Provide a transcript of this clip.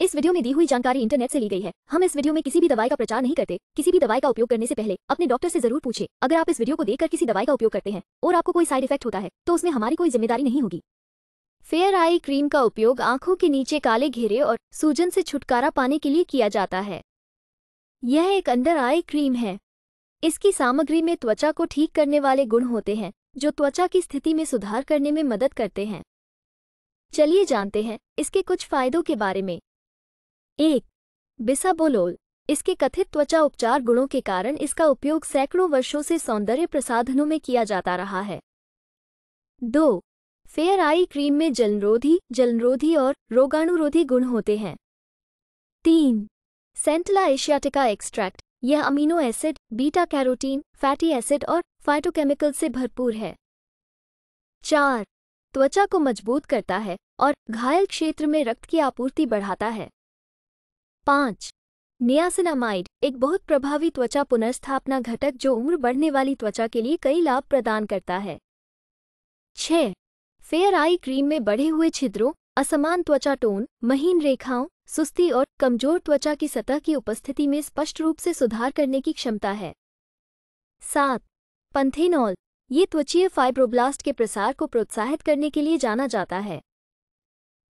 इस वीडियो में दी हुई जानकारी इंटरनेट से ली गई है हम इस वीडियो में किसी भी दवाई का प्रचार नहीं करते किसी भी दवाई का उपयोग करने से पहले अपने डॉक्टर से जरूर पूछे अगर आप इस वीडियो को देखकर किसी दवाई का उपयोग करते हैं और आपको कोई साइड इफेक्ट होता है तो उसमें हमारी कोई जिम्मेदारी नहीं होगी फेयर आई क्रीम का उपयोग आंखों के नीचे काले घेरे और सूजन से छुटकारा पाने के लिए किया जाता है यह एक अंडर आई क्रीम है इसकी सामग्री में त्वचा को ठीक करने वाले गुण होते हैं जो त्वचा की स्थिति में सुधार करने में मदद करते हैं चलिए जानते हैं इसके कुछ फायदों के बारे में एक बिसाबोलोल इसके कथित त्वचा उपचार गुणों के कारण इसका उपयोग सैकड़ों वर्षों से सौंदर्य प्रसाधनों में किया जाता रहा है दो फेयर आई क्रीम में जलनरोधी जलनरोधी और रोगाणुरोधी गुण होते हैं तीन सेंटला एशियाटिका एक्सट्रैक्ट यह amino acid beta carotene fatty acid और फाइटोकेमिकल से भरपूर है चार त्वचा को मजबूत करता है और घायल क्षेत्र में रक्त की आपूर्ति बढ़ाता है पाँच नियासिनामाइड एक बहुत प्रभावी त्वचा पुनर्स्थापना घटक जो उम्र बढ़ने वाली त्वचा के लिए कई लाभ प्रदान करता है छ फेयर आई क्रीम में बढ़े हुए छिद्रों असमान त्वचा टोन महीन रेखाओं सुस्ती और कमजोर त्वचा की सतह की उपस्थिति में स्पष्ट रूप से सुधार करने की क्षमता है सात पंथेनॉल ये त्वचीय फाइब्रोब्लास्ट के प्रसार को प्रोत्साहित करने के लिए जाना जाता है